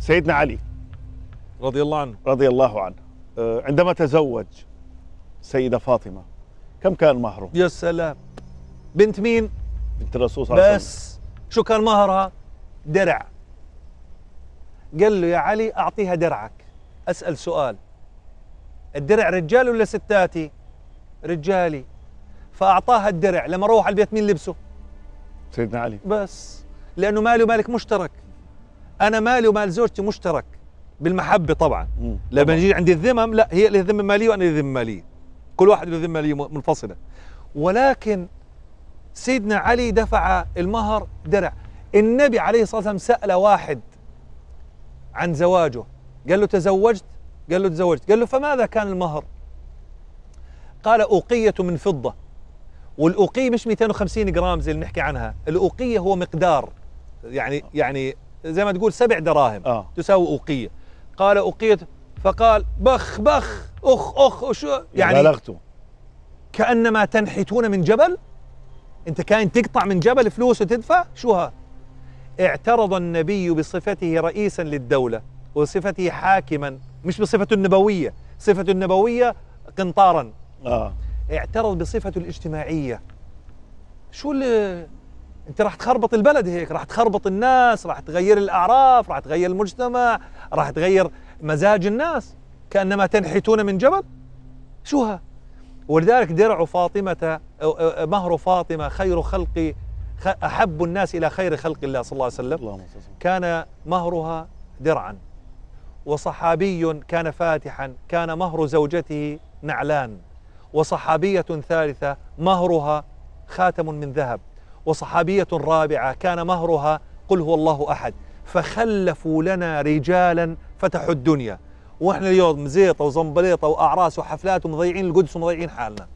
سيدنا علي رضي الله عنه رضي الله عنه آه، عندما تزوج سيدة فاطمة كم كان مهره؟ يا سلام بنت مين؟ بنت الرسول صلى الله عليه وسلم بس شو كان مهرها؟ درع قال له يا علي أعطيها درعك أسأل سؤال الدرع رجال ولا ستاتي؟ رجالي فأعطاها الدرع لما روح على البيت مين لبسه؟ سيدنا علي بس لأنه ماله مالك مشترك انا مالي ومال زوجتي مشترك بالمحبه طبعا مم. لما نجي عند الذمم لا هي اللي ذمه ماليه وانا اللي ذمه ماليه كل واحد له ذمه ماليه منفصله ولكن سيدنا علي دفع المهر درع النبي عليه الصلاه والسلام سال واحد عن زواجه قال له تزوجت قال له تزوجت قال له فماذا كان المهر قال أوقية من فضة والأوقية مش 250 جرام زي اللي نحكي عنها الأوقية هو مقدار يعني يعني زي ما تقول سبع دراهم آه. تساوي اوقيه قال اوقيه فقال بخ بخ اخ اخ وشو يعني بلغته كانما تنحتون من جبل انت كاين تقطع من جبل فلوس وتدفع شو ها اعترض النبي بصفته رئيسا للدوله وصفته حاكما مش بصفته النبويه صفته النبويه قنطارا آه. اعترض بصفته الاجتماعيه شو اللي انت راح تخربط البلد هيك راح تخربط الناس راح تغير الاعراف راح تغير المجتمع راح تغير مزاج الناس كانما تنحتون من جبل شوها ولذلك درع فاطمة مهر فاطمة خير خلق أحب الناس إلى خير خلق الله صلى الله عليه وسلم كان مهرها درعا وصحابي كان فاتحا كان مهر زوجته نعلان وصحابية ثالثة مهرها خاتم من ذهب وصحابية رابعة كان مهرها قل هو الله أحد فخلفوا لنا رجالا فتحوا الدنيا واحنا اليوم زيطه وزنبليطه واعراس وحفلات ومضيعين القدس ومضيعين حالنا